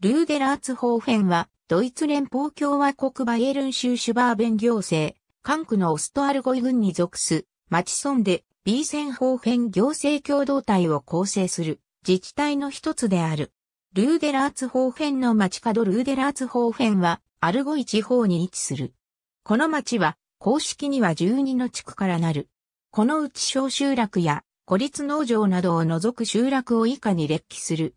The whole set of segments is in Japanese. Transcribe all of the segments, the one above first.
ルーデラーツ法編は、ドイツ連邦共和国バイエルン州シュバーベン行政、関区のオストアルゴイ軍に属す、町村で B 線法編行政共同体を構成する自治体の一つである。ルーデラーツ法編の町角ルーデラーツ法編は、アルゴイ地方に位置する。この町は、公式には12の地区からなる。このうち小集落や孤立農場などを除く集落を以下に列記する。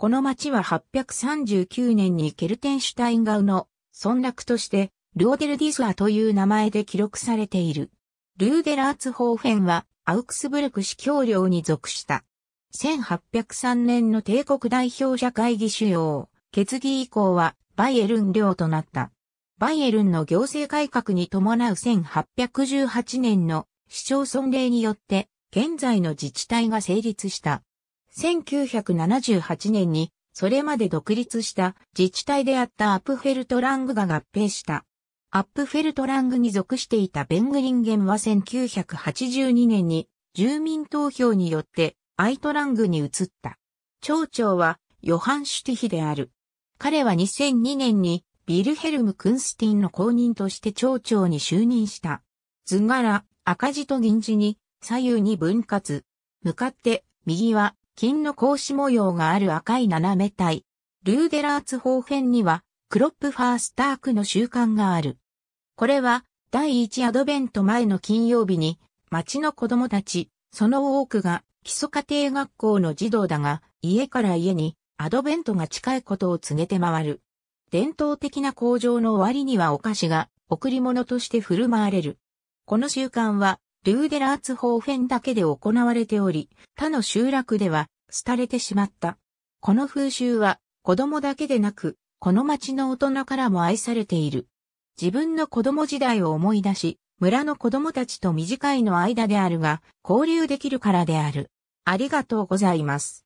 この町は839年にケルテンシュタインガウの村落として、ルーデルディスアという名前で記録されている。ルーデラーツ法編はアウクスブルク市教領に属した。1803年の帝国代表者会議主要、決議以降はバイエルン領となった。バイエルンの行政改革に伴う1818年の市町村令によって現在の自治体が成立した。1978年に、それまで独立した自治体であったアップフェルトラングが合併した。アップフェルトラングに属していたベングリンゲンは1982年に住民投票によってアイトラングに移った。町長はヨハン・シュティヒである。彼は2002年にビルヘルム・クンスティンの公認として町長に就任した。図柄、赤字と銀字に左右に分割。向かって右は金の格子模様がある赤い斜め体。ルーデラーツ方辺には、クロップファースタークの習慣がある。これは、第一アドベント前の金曜日に、町の子供たち、その多くが基礎家庭学校の児童だが、家から家にアドベントが近いことを告げて回る。伝統的な工場の終わりにはお菓子が贈り物として振る舞われる。この習慣はルーデラーツ方編だけで行われており、他の集落では、廃れてしまった。この風習は、子供だけでなく、この町の大人からも愛されている。自分の子供時代を思い出し、村の子供たちと短いの間であるが、交流できるからである。ありがとうございます。